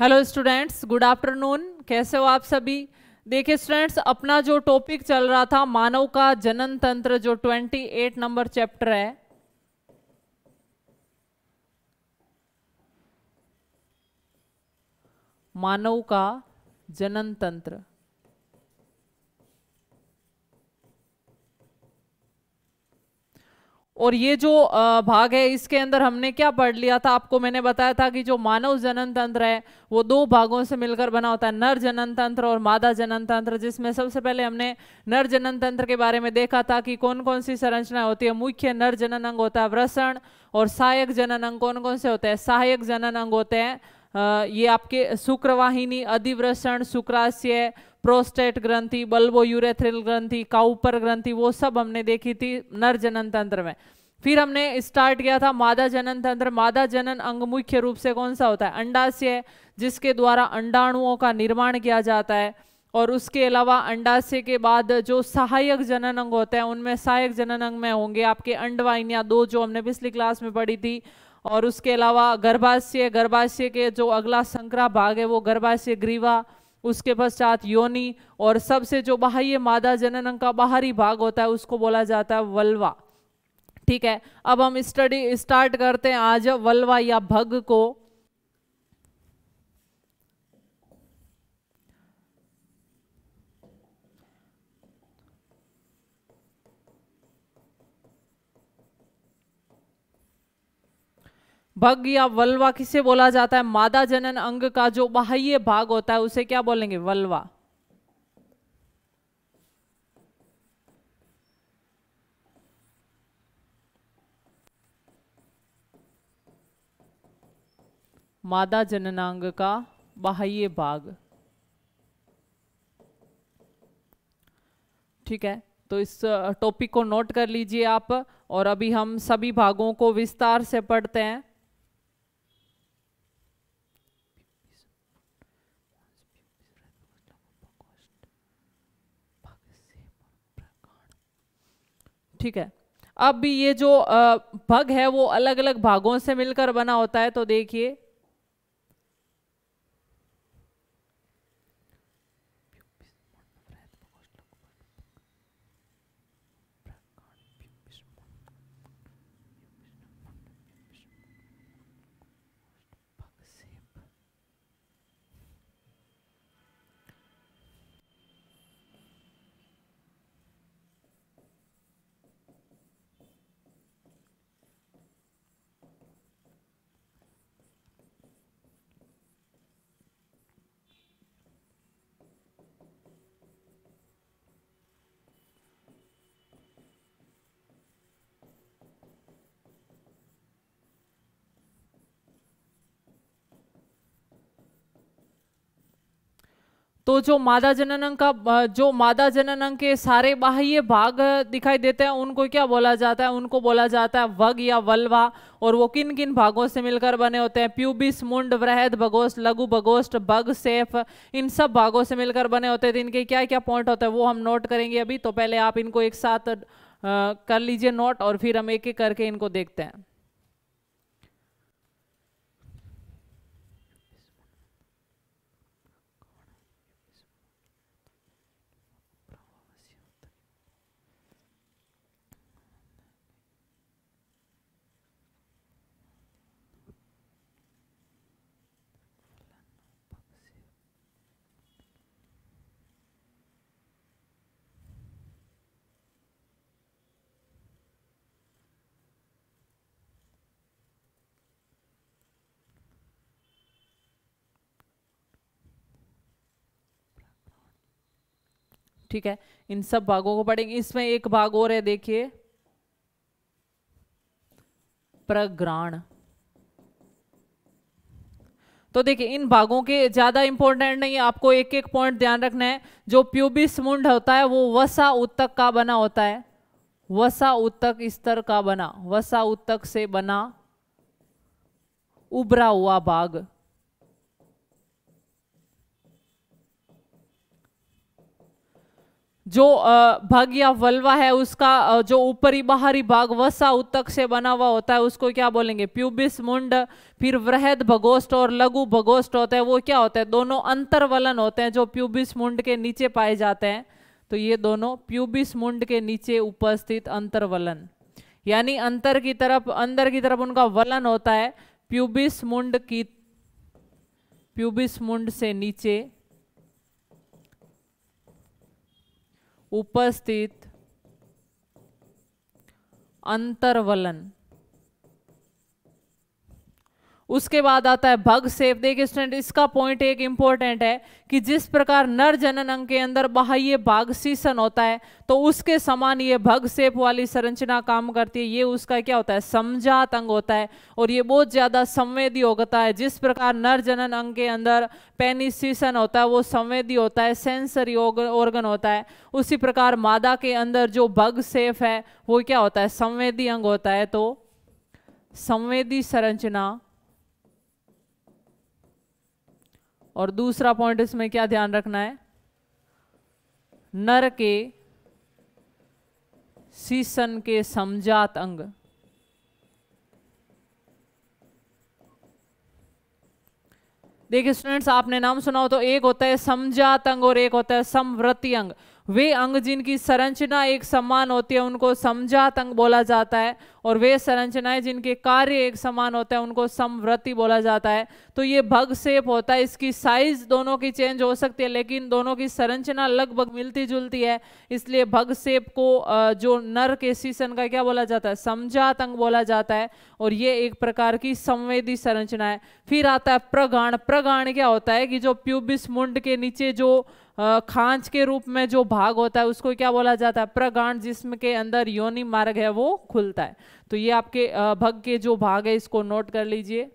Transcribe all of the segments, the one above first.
hello students good afternoon कैसे हो आप सभी देखिए स्टूडेंट्स अपना जो टॉपिक चल रहा था मानव का जनन तंत्र जो 28 नंबर चैप्टर है मानव का जनन तंत्र और ये जो भाग है इसके अंदर हमने क्या पढ़ लिया था आपको मैंने बताया था कि जो मानव जनन तंत्र है वो दो भागों से मिलकर बना होता है नर जनन तंत्र और मादा जनन तंत्र जिसमें सबसे पहले हमने नर जनन तंत्र के बारे में देखा था कि कौन कौन सी संरचना होती है मुख्य नर जनन अंग होता है व्रसण और सहायक जनन अंग कौन कौन से होते हैं सहायक जनन अंग होते हैं ये आपके शुक्रवाहिनी अधिव्रसण शुक्राशय प्रोस्टेट ग्रंथि बल्बो यूरेथ्रिल ग्रंथि काउपर ग्रंथि वो सब हमने देखी थी नर जनन तंत्र में फिर हमने स्टार्ट किया था मादा जनन तंत्र मादा जनन अंग मुख्य रूप से कौन सा होता है अंडाशय जिसके द्वारा अंडाणुओं का निर्माण किया जाता है और उसके अलावा अंडाशय के बाद जो सहायक जनन अंग होते हैं उनमें सहायक जनन अंग में होंगे आपके अंडवाइन या दो जो हमने पिछली क्लास में पढ़ी थी और उसके अलावा गर्भाशय गर्भाशय के जो अगला संक्रा भाग है वो गर्भाशय ग्रीवा उसके पश्चात योनि और सबसे जो बाह्य मादा जनन अंग का बाहरी भाग होता है उसको बोला जाता है वल्वा ठीक है अब हम स्टडी स्टार्ट करते हैं आज वल्वा या भग को भग या वल्वा किसे बोला जाता है मादा जनन अंग का जो बाह्य भाग होता है उसे क्या बोलेंगे वल्वा मादा जननांग का बाह्य भाग ठीक है तो इस टॉपिक को नोट कर लीजिए आप और अभी हम सभी भागों को विस्तार से पढ़ते हैं ठीक है अब भी ये जो भग है वो अलग अलग भागों से मिलकर बना होता है तो देखिए तो जो मादा जनन अंग का जो मादा जनन अंग के सारे बाह्य भाग दिखाई देते हैं उनको क्या बोला जाता है उनको बोला जाता है वग या वल्वा और वो किन किन भागों से मिलकर बने होते हैं प्यूबिस मुंड वृहद भगोस्ट लघु भगोस्ट बग सेफ इन सब भागों से मिलकर बने होते हैं तो इनके क्या क्या पॉइंट होते हैं वो हम नोट करेंगे अभी तो पहले आप इनको एक साथ कर लीजिए नोट और फिर हम एक एक करके इनको देखते हैं ठीक है इन सब भागों को पढ़ेंगे इसमें एक भाग और है देखिए प्रग्राण तो देखिए इन भागों के ज़्यादा इंपॉर्टेंट नहीं है आपको एक एक पॉइंट ध्यान रखना है जो प्यूबिस मुंड होता है वो वसा उत्तक का बना होता है वसा उत्तक स्तर का बना वसा उत्तक से बना उभरा हुआ भाग जो भाग या वलवा है उसका जो ऊपरी बाहरी भाग वसा उत्तक से बना हुआ होता है उसको क्या बोलेंगे प्यूबिस मुंड फिर वृहद भगोष्ठ और लघु भगोष्ठ होता है वो क्या होता है दोनों अंतरवलन होते हैं जो प्यूबिस मुंड के नीचे पाए जाते हैं तो ये दोनों प्यूबिस मुंड के नीचे उपस्थित अंतरवलन यानी अंतर की तरफ अंदर की तरफ उनका वलन होता है प्यूबिस मुंड की प्यूबिस मुंड से नीचे उपस्थित अंतर्वलन उसके बाद आता है भग सेव देखिए स्टूडेंट इसका पॉइंट एक इंपॉर्टेंट है कि जिस प्रकार नर जनन अंग के अंदर बाह्य भाग सीसन होता है तो उसके समान ये भग सेप वाली संरचना काम करती है ये उसका क्या होता है समझात अंग होता है और ये बहुत ज़्यादा संवेदी होता है जिस प्रकार नर जनन अंग के अंदर पेनिस सीसन होता है वो संवेदी होता है सेंसरी ऑर्गन होता है उसी प्रकार मादा के अंदर जो भग सेफ है वो क्या होता है संवेदी अंग होता है तो संवेदी संरचना और दूसरा पॉइंट इसमें क्या ध्यान रखना है नर के सीसन के समझात अंग देखिए स्टूडेंट्स आपने नाम सुना हो तो एक होता है समझात अंग और एक होता है समवृत्ति अंग वे अंग जिनकी संरचना एक समान होती है उनको समझात अंग बोला जाता है और वे संरचनाएं जिनके कार्य एक समान होते हैं उनको समवृत्ति बोला जाता है तो ये भग सेप होता है इसकी साइज दोनों की चेंज हो सकती है लेकिन दोनों की संरचना लगभग मिलती जुलती है इसलिए भग सेप को जो नर के सीसन का क्या बोला जाता है समझात अंग बोला जाता है और ये एक प्रकार की संवेदी संरचना है फिर आता है प्रगाण प्रगाण क्या होता है कि जो प्यूबिस मुंड के नीचे जो खांच के रूप में जो भाग होता है उसको क्या बोला जाता है प्रगाण जिसम के अंदर योनि मार्ग है वो खुलता है तो ये आपके भग के जो भाग है इसको नोट कर लीजिए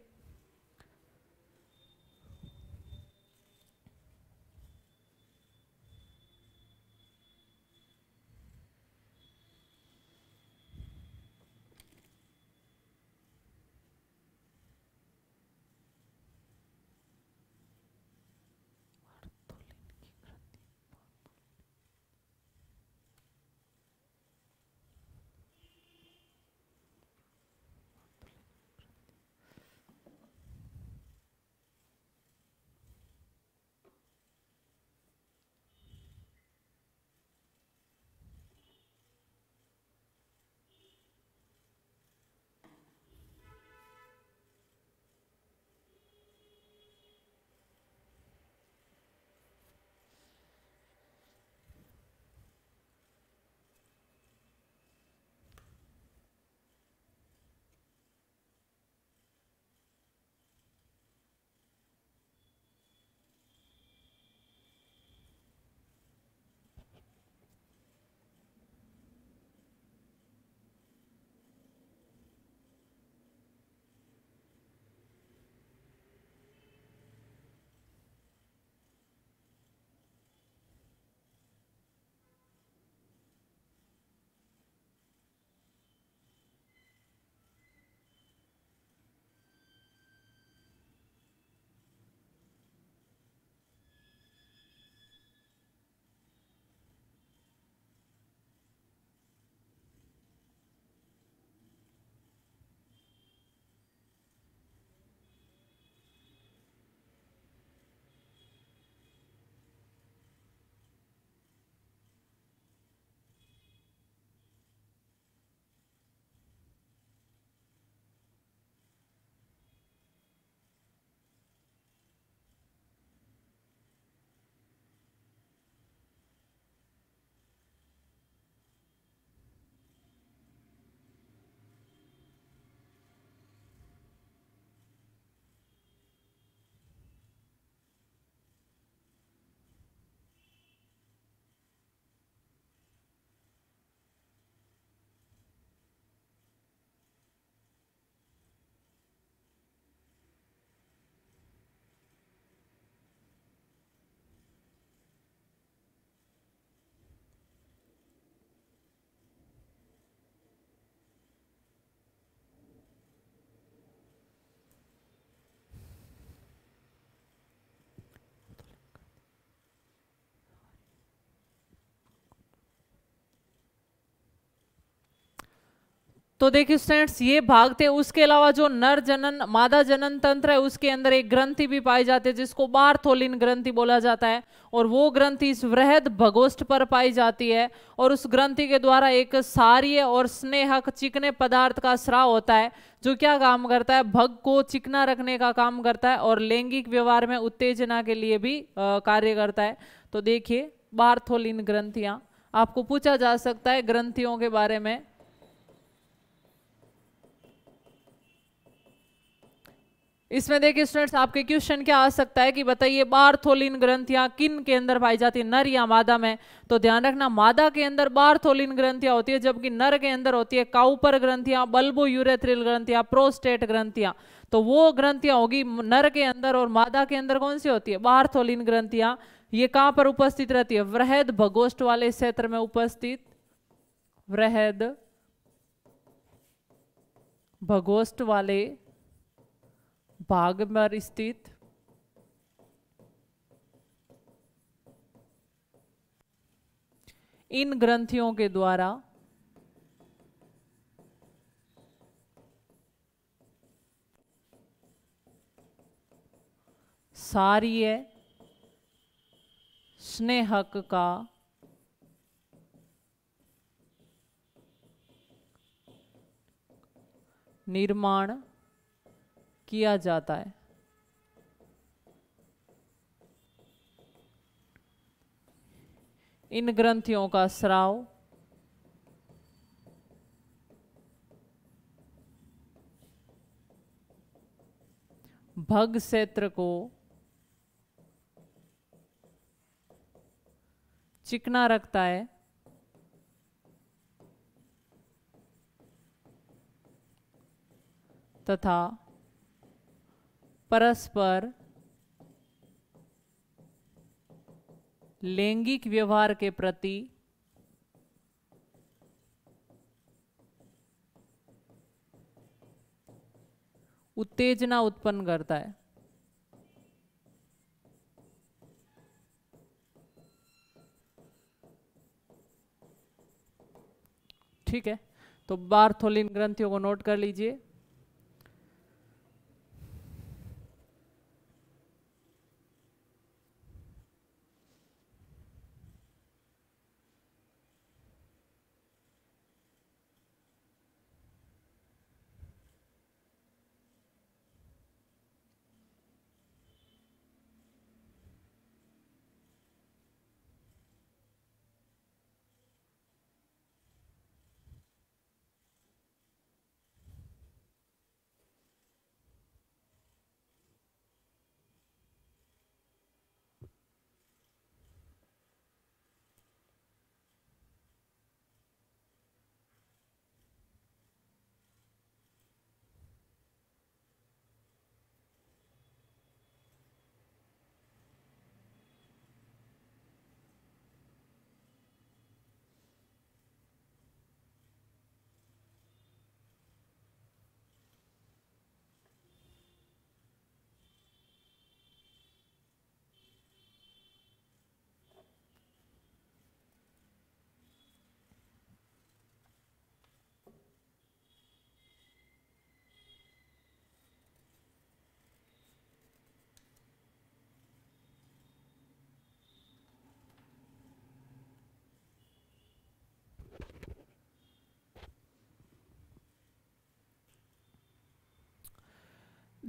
तो देखिए स्टूडेंट्स ये भाग थे उसके अलावा जो नर जनन मादा जनन तंत्र है उसके अंदर एक ग्रंथि भी पाई जाती है जिसको बारथोलिन ग्रंथि बोला जाता है और वो ग्रंथि इस वृहद भगोष्ठ पर पाई जाती है और उस ग्रंथि के द्वारा एक सार्य और स्नेहक चिकने पदार्थ का श्राव होता है जो क्या काम करता है भग को चिकना रखने का काम करता है और लैंगिक व्यवहार में उत्तेजना के लिए भी कार्य करता है तो देखिए बारथोलिन ग्रंथियाँ आपको पूछा जा सकता है ग्रंथियों के बारे में इसमें देखिए स्टूडेंट्स आपके क्वेश्चन क्या आ सकता है कि बताइए बारथोलिन ग्रंथियां किन के अंदर पाई जाती है नर या मादा में तो ध्यान रखना मादा के अंदर बारथोलिन ग्रंथियां होती है जबकि नर के अंदर होती है काउपर ग्रंथियां बल्बो यूरेथ्रिल ग्रंथियां प्रोस्टेट ग्रंथियां तो वो ग्रंथियां होगी नर के अंदर और मादा के अंदर कौन सी होती है बारथोलिन ग्रंथियां ये कहां पर उपस्थित रहती है वृहद भगोष्ठ वाले क्षेत्र में उपस्थित वृहद भगोष्ठ वाले बागमर स्थित इन ग्रंथियों के द्वारा सारीय स्नेहक का निर्माण किया जाता है इन ग्रंथियों का स्राव भग क्षेत्र को चिकना रखता है तथा परस्पर लैंगिक व्यवहार के प्रति उत्तेजना उत्पन्न करता है ठीक है तो बार्थोलिन ग्रंथियों को नोट कर लीजिए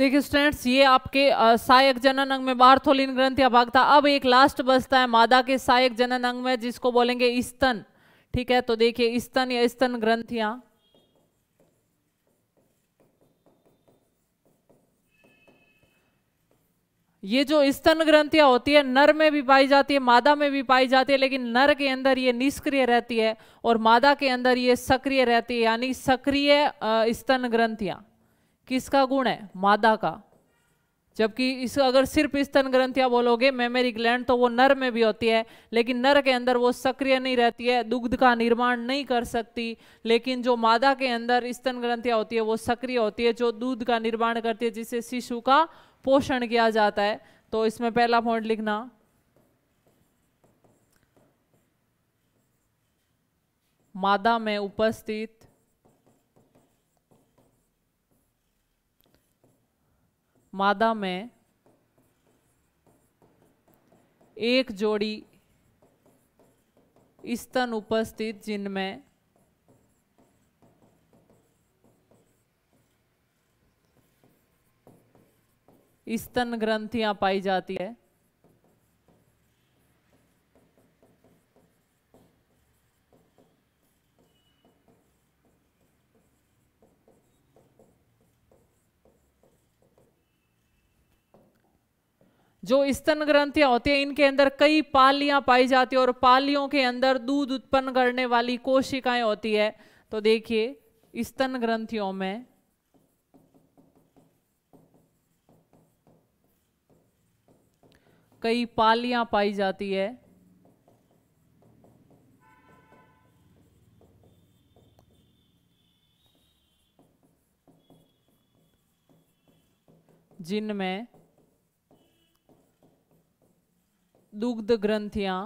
देखिए स्टूडेंट्स ये आपके सहायक जनन अंग में बार्थोलिन ग्रंथिया भाग था अब एक लास्ट बचता है मादा के सहायक जनन अंग में जिसको बोलेंगे स्तन ठीक है तो देखिए स्तन या स्तन ग्रंथियां ये जो स्तन ग्रंथियां होती है नर में भी पाई जाती है मादा में भी पाई जाती है लेकिन नर के अंदर ये निष्क्रिय रहती है और मादा के अंदर ये सक्रिय रहती है यानी सक्रिय स्तन ग्रंथियां किसका गुण है मादा का जबकि इस अगर सिर्फ स्तन ग्रंथियां बोलोगे मेमोरी ग्लैंड तो वो नर में भी होती है लेकिन नर के अंदर वो सक्रिय नहीं रहती है दुग्ध का निर्माण नहीं कर सकती लेकिन जो मादा के अंदर स्तन ग्रंथियां होती है वो सक्रिय होती है जो दूध का निर्माण करती है जिससे शिशु का पोषण किया जाता है तो इसमें पहला पॉइंट लिखना मादा में उपस्थित मादा में एक जोड़ी स्तन उपस्थित जिनमें स्तन ग्रंथियां पाई जाती है जो स्तन ग्रंथियां होती हैं इनके अंदर कई पालियां पाई जाती है और पालियों के अंदर दूध उत्पन्न करने वाली कोशिकाएं होती है तो देखिए स्तन ग्रंथियों में कई पालियां पाई जाती है जिनमें दुग्ध ग्रंथियां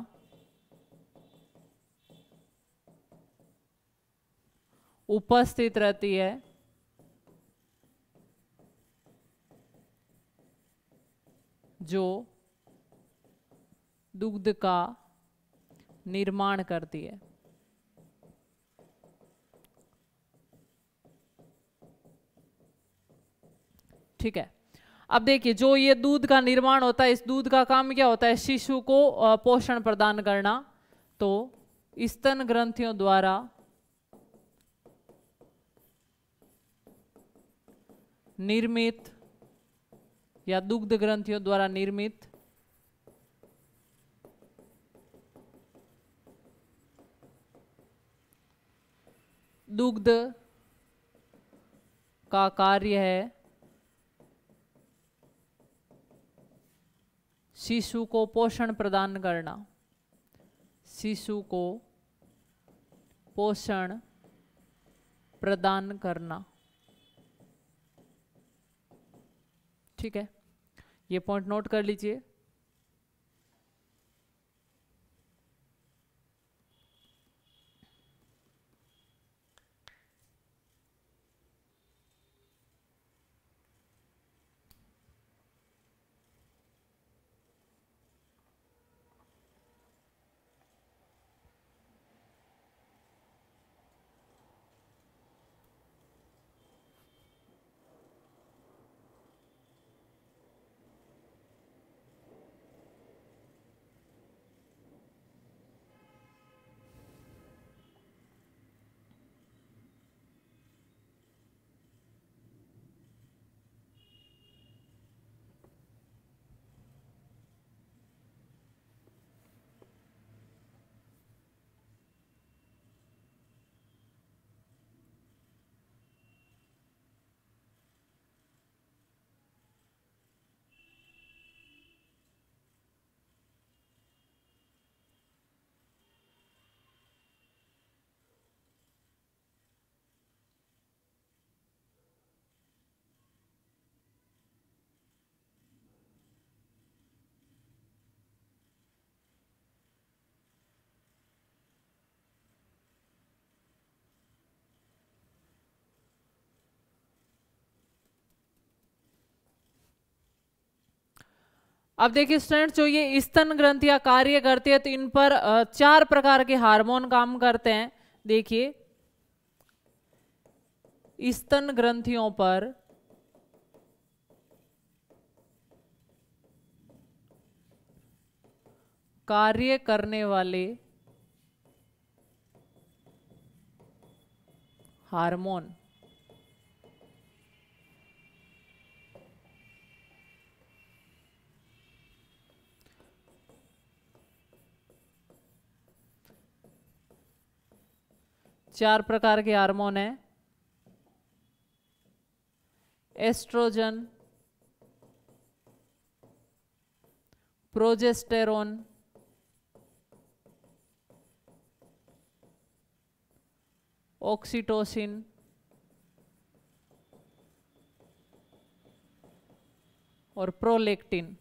उपस्थित रहती है जो दुग्ध का निर्माण करती है ठीक है अब देखिए जो ये दूध का निर्माण होता है इस दूध का काम क्या होता है शिशु को पोषण प्रदान करना तो स्तन ग्रंथियों द्वारा निर्मित या दुग्ध ग्रंथियों द्वारा निर्मित दुग्ध का कार्य है शिशु को पोषण प्रदान करना शिशु को पोषण प्रदान करना ठीक है ये पॉइंट नोट कर लीजिए अब देखिए स्टूडेंट्स जो ये स्तन ग्रंथियां कार्य करती है तो इन पर चार प्रकार के हार्मोन काम करते हैं देखिए स्तन ग्रंथियों पर कार्य करने वाले हार्मोन चार प्रकार के हार्मोन हैं एस्ट्रोजन प्रोजेस्टेरोन ऑक्सीटोसिन और प्रोलेक्टिन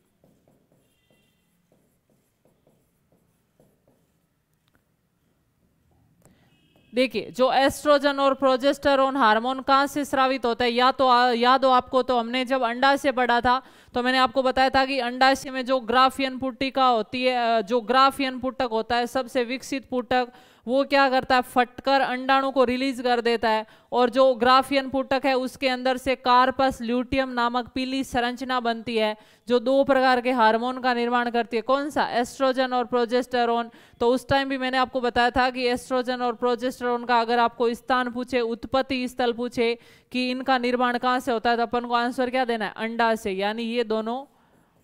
देखिए जो एस्ट्रोजन और प्रोजेस्टरोन हार्मोन कहाँ से स्रावित होता है या तो याद हो आपको तो हमने जब अंडाशय पढ़ा था तो मैंने आपको बताया था कि अंडाशय में जो ग्राफियन पुट्टिका होती है जो ग्राफियन पुटक होता है सबसे विकसित पुटक वो क्या करता है फटकर अंडाणु को रिलीज कर देता है और जो ग्राफियन पुटक है उसके अंदर से कार्पस ल्यूटियम नामक पीली संरचना बनती है जो दो प्रकार के हार्मोन का निर्माण करती है कौन सा एस्ट्रोजन और प्रोजेस्टेरोन तो उस टाइम भी मैंने आपको बताया था कि एस्ट्रोजन और प्रोजेस्टेरोन का अगर आपको स्थान पूछे उत्पत्ति स्थल पूछे कि इनका निर्माण कहाँ से होता है तो अपन को आंसर क्या देना है अंडा से यानी ये दोनों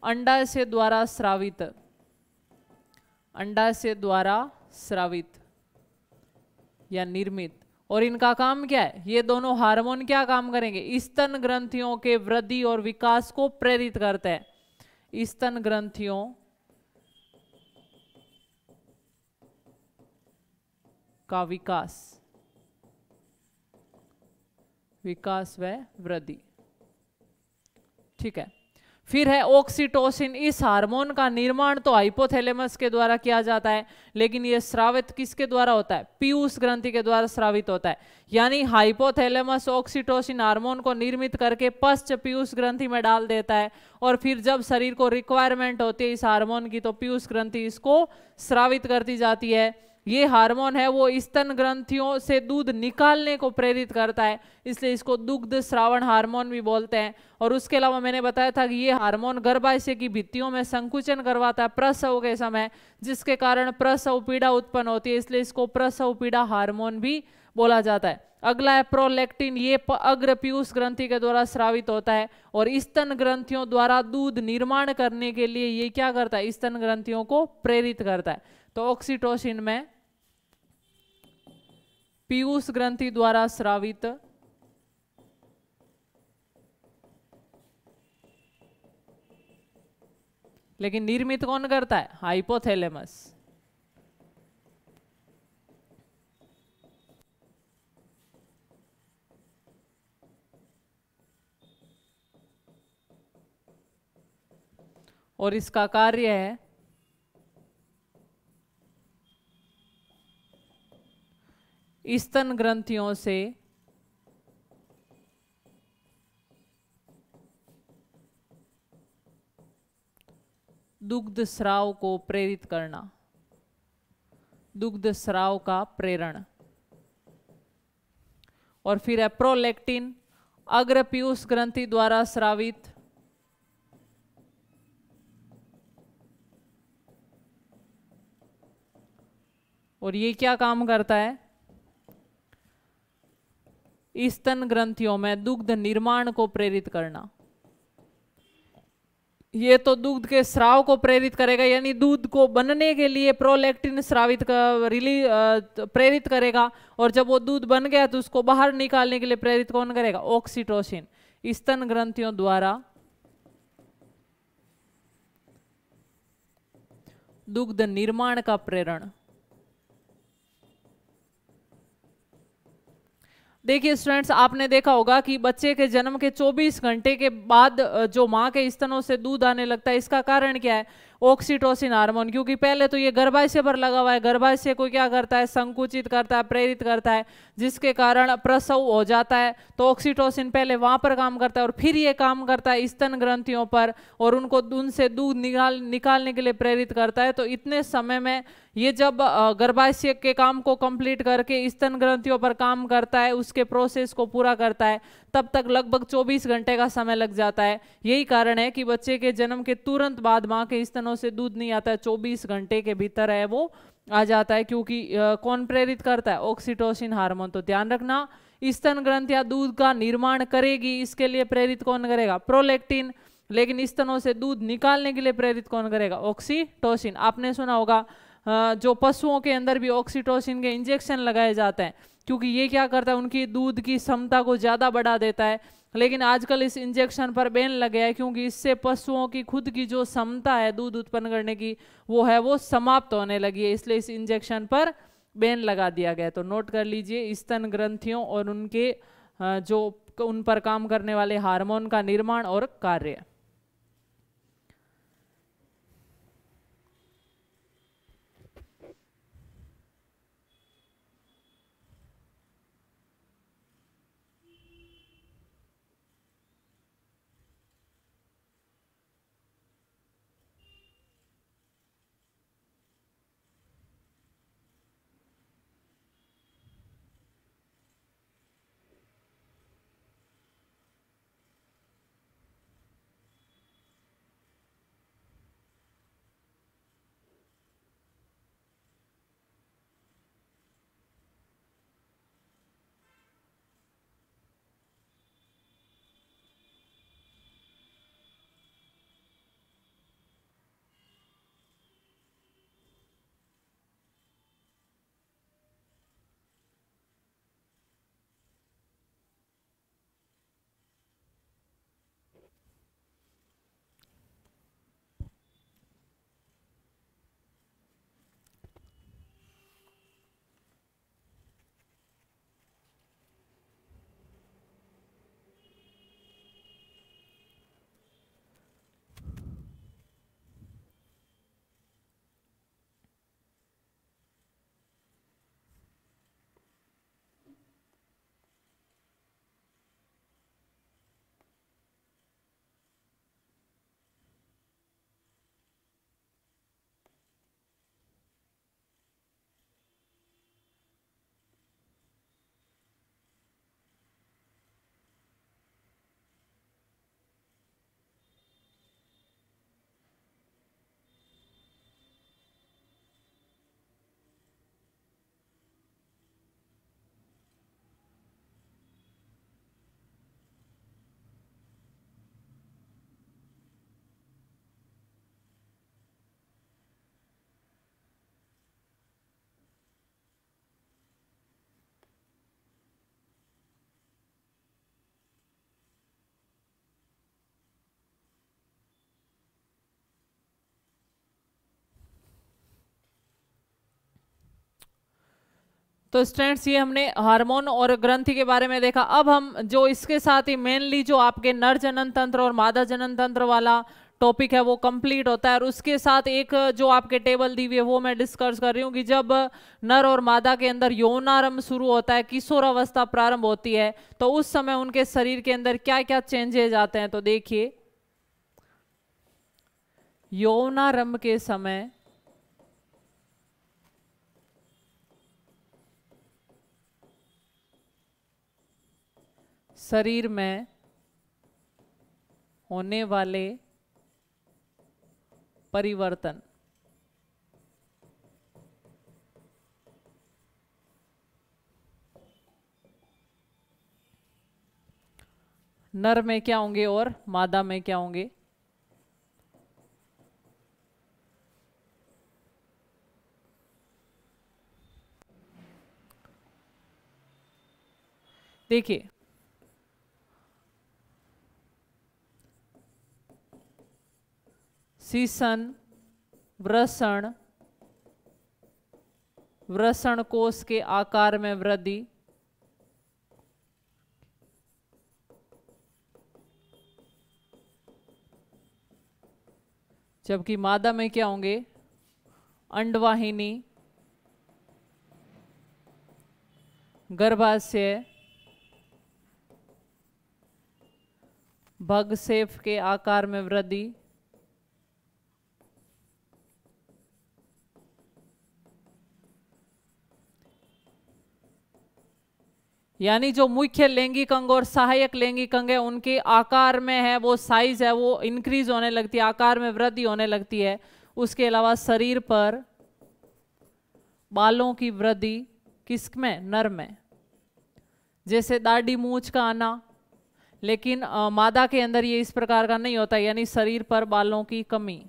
अंडा से द्वारा श्रावित अंडा से द्वारा श्रावित या निर्मित और इनका काम क्या है ये दोनों हार्मोन क्या काम करेंगे स्तन ग्रंथियों के वृद्धि और विकास को प्रेरित करते हैं स्तन ग्रंथियों का विकास विकास व वृद्धि ठीक है फिर है ऑक्सीटोसिन इस हार्मोन का निर्माण तो हाइपोथैलेमस के द्वारा किया जाता है लेकिन यह स्रावित किसके द्वारा होता है पीयूष ग्रंथि के द्वारा स्रावित होता है यानी हाइपोथैलेमस ऑक्सीटोसिन हार्मोन को निर्मित करके पश्च पीयूष ग्रंथि में डाल देता है और फिर जब शरीर को रिक्वायरमेंट होती है इस हार्मोन की तो पीयूष ग्रंथि इसको स्रावित करती जाती है ये हार्मोन है वो स्तन ग्रंथियों से दूध निकालने को प्रेरित करता है इसलिए इसको दुग्ध श्रावण हार्मोन भी बोलते हैं और उसके अलावा मैंने बताया था कि ये हार्मोन गर्भाशय की भित्तियों में संकुचन करवाता है प्रसव के समय जिसके कारण प्रसव पीड़ा उत्पन्न होती है इसलिए इसको प्रसव पीड़ा हार्मोन भी बोला जाता है अगला है प्रोलेक्टिन ये अग्र पीयूष ग्रंथि के द्वारा स्रावित होता है और स्तन ग्रंथियों द्वारा दूध निर्माण करने के लिए ये क्या करता है स्तन ग्रंथियों को प्रेरित करता है तो ऑक्सीटोसिन में पीयूष ग्रंथि द्वारा श्रावित लेकिन निर्मित कौन करता है हाइपोथैलेमस और इसका कार्य है स्तन ग्रंथियों से दुग्ध स्राव को प्रेरित करना दुग्ध स्राव का प्रेरण और फिर एप्रोलेक्टिन अग्रपीयूष ग्रंथि द्वारा स्रावित और ये क्या काम करता है स्तन ग्रंथियों में दुग्ध निर्माण को प्रेरित करना ये तो दूध के स्राव को प्रेरित करेगा यानी दूध को बनने के लिए प्रोलेक्टिन स्रावित का रिली प्रेरित करेगा और जब वो दूध बन गया तो उसको बाहर निकालने के लिए प्रेरित कौन करेगा ऑक्सीटोसिन स्तन ग्रंथियों द्वारा दुग्ध निर्माण का प्रेरण देखिए स्टूडेंट्स आपने देखा होगा कि बच्चे के जन्म के 24 घंटे के बाद जो माँ के स्तनों से दूध आने लगता है इसका कारण क्या है ऑक्सीटोसिन हार्मोन क्योंकि पहले तो ये गर्भाशय पर लगा हुआ है गर्भाशय को क्या करता है संकुचित करता है प्रेरित करता है जिसके कारण प्रसव हो जाता है तो ऑक्सीटोसिन पहले वहां पर काम करता है और फिर ये काम करता है स्तन ग्रंथियों पर और उनको उनसे दूध निकाल निकालने के लिए प्रेरित करता है तो इतने समय में ये जब गर्भाशय के काम को कंप्लीट करके स्तन ग्रंथियों पर काम करता है उसके प्रोसेस को पूरा करता है तब तक लगभग 24 घंटे का समय लग जाता है यही कारण है कि बच्चे के जन्म के तुरंत बाद माँ के स्तन जानों से दूध नहीं आता है चौबीस घंटे के भीतर है वो आ जाता है क्योंकि कौन प्रेरित करता है ऑक्सीटोसिन हार्मोन तो ध्यान रखना स्तन ग्रंथ या दूध का निर्माण करेगी इसके लिए प्रेरित कौन करेगा प्रोलेक्टिन लेकिन स्तनों से दूध निकालने के लिए प्रेरित कौन करेगा ऑक्सीटोसिन आपने सुना होगा जो पशुओं के अंदर भी ऑक्सीटोसिन के इंजेक्शन लगाए जाते हैं क्योंकि ये क्या करता है उनकी दूध की क्षमता को ज़्यादा बढ़ा देता है लेकिन आजकल इस इंजेक्शन पर बैन लग गया है क्योंकि इससे पशुओं की खुद की जो क्षमता है दूध उत्पन्न करने की वो है वो समाप्त होने लगी है इसलिए इस इंजेक्शन पर बैन लगा दिया गया तो नोट कर लीजिए स्तन ग्रंथियों और उनके जो उन पर काम करने वाले हार्मोन का निर्माण और कार्य तो स्टूडेंट्स ये हमने हार्मोन और ग्रंथि के बारे में देखा अब हम जो इसके साथ ही मेनली जो आपके नर जनन तंत्र और मादा जनन तंत्र वाला टॉपिक है वो कंप्लीट होता है और उसके साथ एक जो आपके टेबल दी हुई है वो मैं डिस्कस कर रही हूँ कि जब नर और मादा के अंदर यौनारंभ शुरू होता है किशोरावस्था प्रारंभ होती है तो उस समय उनके शरीर के अंदर क्या क्या चेंजेज आते हैं तो देखिए यौनारंभ के समय शरीर में होने वाले परिवर्तन नर में क्या होंगे और मादा में क्या होंगे देखिए सीसन व्रसण व्रसण कोष के आकार में वृद्धि जबकि मादा में क्या होंगे अंडवाहिनी गर्भाशय भगसेफ के आकार में वृद्धि यानी जो मुख्य लैंगिक अंग और सहायक लैंगिक अंग है उनके आकार में है वो साइज है वो इंक्रीज होने लगती है आकार में वृद्धि होने लगती है उसके अलावा शरीर पर बालों की वृद्धि किस में नर में जैसे दाढ़ी मूछ का आना लेकिन आ, मादा के अंदर ये इस प्रकार का नहीं होता यानी शरीर पर बालों की कमी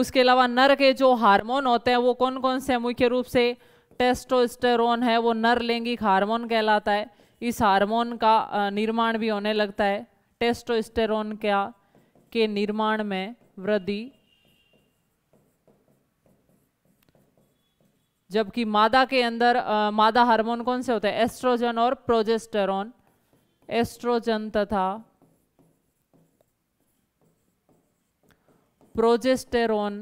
उसके अलावा नर के जो हार्मोन होते हैं वो कौन कौन से मुख्य रूप से टेस्टोस्टेरोन है वो नर लैंगिक हार्मोन कहलाता है इस हार्मोन का निर्माण भी होने लगता है टेस्टोस्टेरोन क्या के निर्माण में वृद्धि जबकि मादा के अंदर आ, मादा हार्मोन कौन से होते हैं एस्ट्रोजन और प्रोजेस्टेरोन एस्ट्रोजन तथा प्रोजेस्टेरोन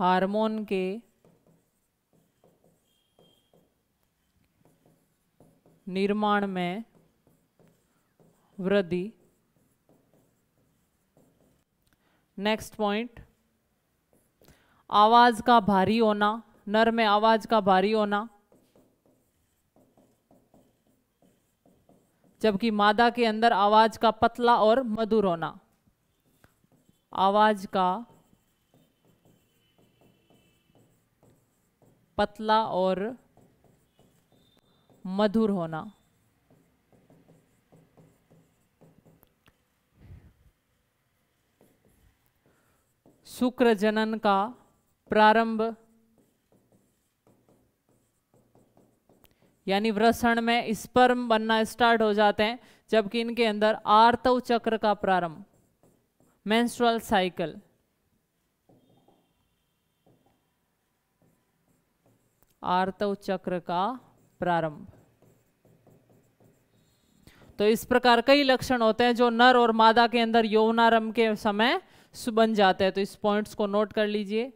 हार्मोन के निर्माण में वृद्धि नेक्स्ट पॉइंट आवाज़ का भारी होना नर में आवाज़ का भारी होना जबकि मादा के अंदर आवाज का पतला और मधुर होना आवाज का पतला और मधुर होना शुक्र जनन का प्रारंभ यानी वृषण में स्पर्म बनना स्टार्ट हो जाते हैं जबकि इनके अंदर आर्तव चक्र का प्रारंभ मेंस्ट्रुअल साइकिल आर्तव चक्र का प्रारंभ तो इस प्रकार कई लक्षण होते हैं जो नर और मादा के अंदर यौनारंभ के समय बन जाते हैं तो इस पॉइंट्स को नोट कर लीजिए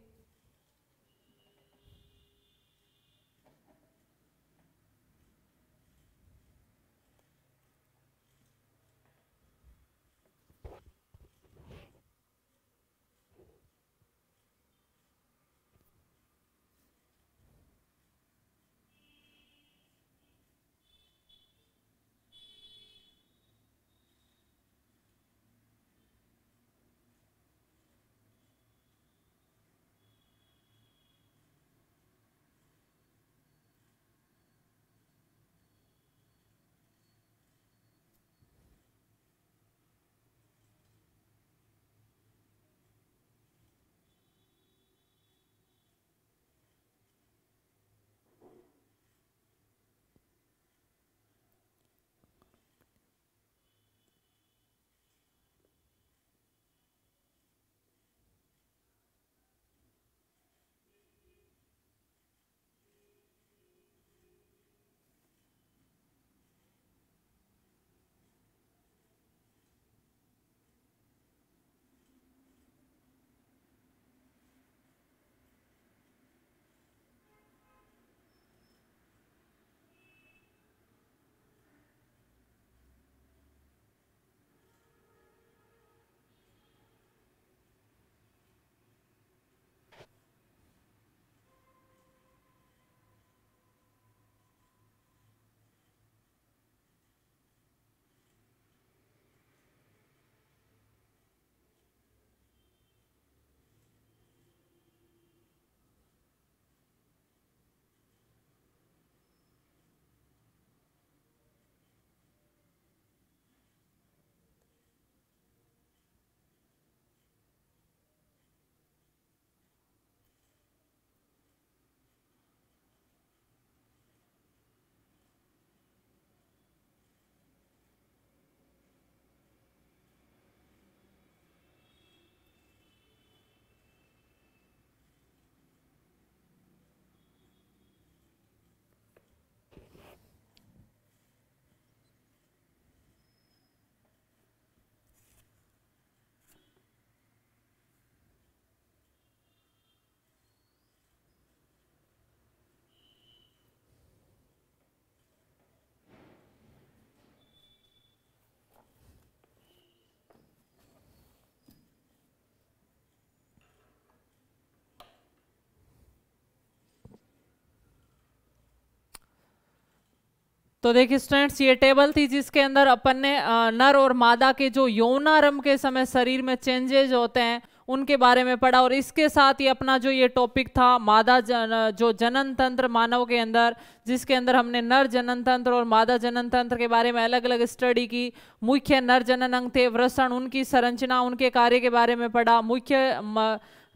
तो देखिए स्टूडेंट्स ये टेबल थी जिसके अंदर अपन ने नर और मादा के जो यौनारंभ के समय शरीर में चेंजेज होते हैं उनके बारे में पढ़ा और इसके साथ ही अपना जो ये टॉपिक था मादा जन, जो जनन तंत्र मानव के अंदर जिसके अंदर हमने नर जनन तंत्र और मादा जनन तंत्र के बारे में अलग अलग स्टडी की मुख्य नर जनन अंग थे वृषण उनकी संरचना उनके कार्य के बारे में पढ़ा मुख्य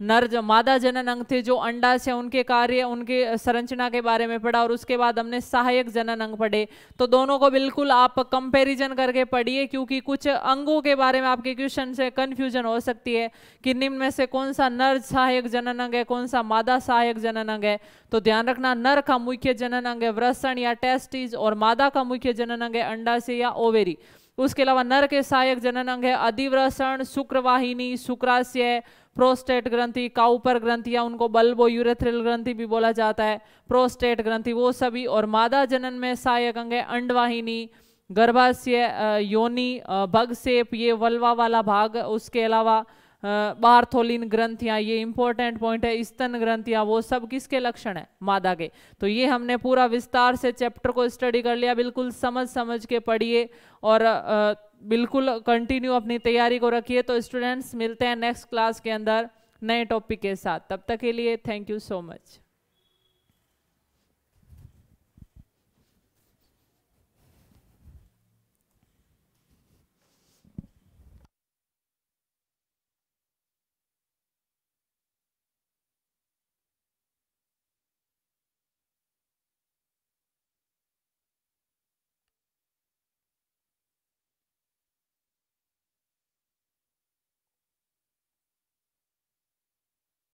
नर जो मादा जनन अंग थे जो अंडाशय उनके कार्य उनके संरचना के बारे में पढ़ा और उसके बाद हमने सहायक जनन अंग पढ़े तो दोनों को बिल्कुल आप कंपैरिजन करके पढ़िए क्योंकि कुछ अंगों के बारे में आपके क्वेश्चन से कन्फ्यूजन हो सकती है कि निम्न में से कौन सा नर सहायक जनन अंग है कौन सा मादा सहायक जनन अंग है तो ध्यान रखना नर का मुख्य जनन अंग है व्रसण या टेस्टिज और मादा का मुख्य जनन अंग है अंडाशय या ओवेरी उसके अलावा नर के सहायक जनन अंग है अधिव्रसन शुक्रवाहिनी शुक्राशय प्रोस्टेट ग्रंथि काउपर ग्रंथि या उनको बल्बो यूरेथ्रल ग्रंथि भी बोला जाता है प्रोस्टेट ग्रंथि वो सभी और मादा जनन में सहायक अंग है अंडवाहिनी गर्भाशय योनि भगसेप ये वलवा वाला भाग उसके अलावा बारथोलिन ग्रंथियां ये इंपॉर्टेंट पॉइंट है स्तन ग्रंथियां वो सब किसके लक्षण है मादा के तो ये हमने पूरा विस्तार से चैप्टर को स्टडी कर लिया बिल्कुल समझ समझ के पढ़िए और आ, बिल्कुल कंटिन्यू अपनी तैयारी को रखिए तो स्टूडेंट्स मिलते हैं नेक्स्ट क्लास के अंदर नए टॉपिक के साथ तब तक के लिए थैंक यू सो मच